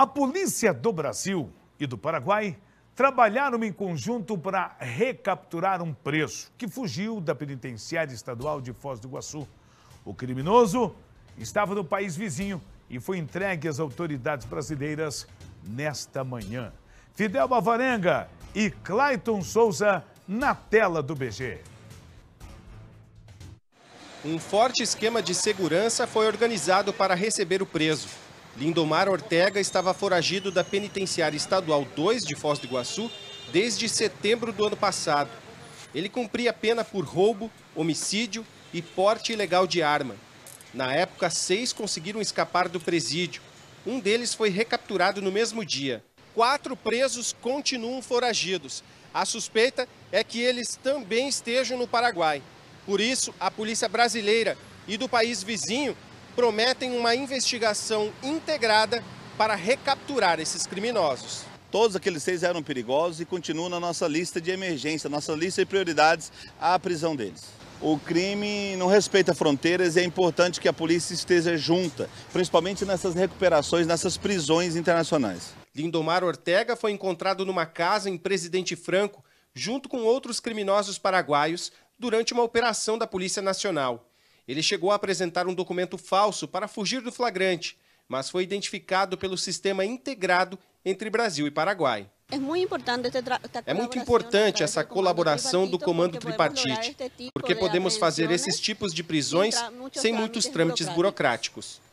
A polícia do Brasil e do Paraguai trabalharam em conjunto para recapturar um preso que fugiu da penitenciária estadual de Foz do Iguaçu. O criminoso estava no país vizinho e foi entregue às autoridades brasileiras nesta manhã. Fidel Bavarenga e Clayton Souza na tela do BG. Um forte esquema de segurança foi organizado para receber o preso. Lindomar Ortega estava foragido da Penitenciária Estadual 2 de Foz do Iguaçu desde setembro do ano passado. Ele cumpria pena por roubo, homicídio e porte ilegal de arma. Na época, seis conseguiram escapar do presídio. Um deles foi recapturado no mesmo dia. Quatro presos continuam foragidos. A suspeita é que eles também estejam no Paraguai. Por isso, a polícia brasileira e do país vizinho prometem uma investigação integrada para recapturar esses criminosos. Todos aqueles seis eram perigosos e continuam na nossa lista de emergência, nossa lista de prioridades, a prisão deles. O crime não respeita fronteiras e é importante que a polícia esteja junta, principalmente nessas recuperações, nessas prisões internacionais. Lindomar Ortega foi encontrado numa casa em Presidente Franco, junto com outros criminosos paraguaios, durante uma operação da Polícia Nacional. Ele chegou a apresentar um documento falso para fugir do flagrante, mas foi identificado pelo sistema integrado entre Brasil e Paraguai. É muito importante essa é colaboração do comando tripartite, porque tipo podemos fazer esses né, tipos de prisões sem muitos trâmites burocráticos.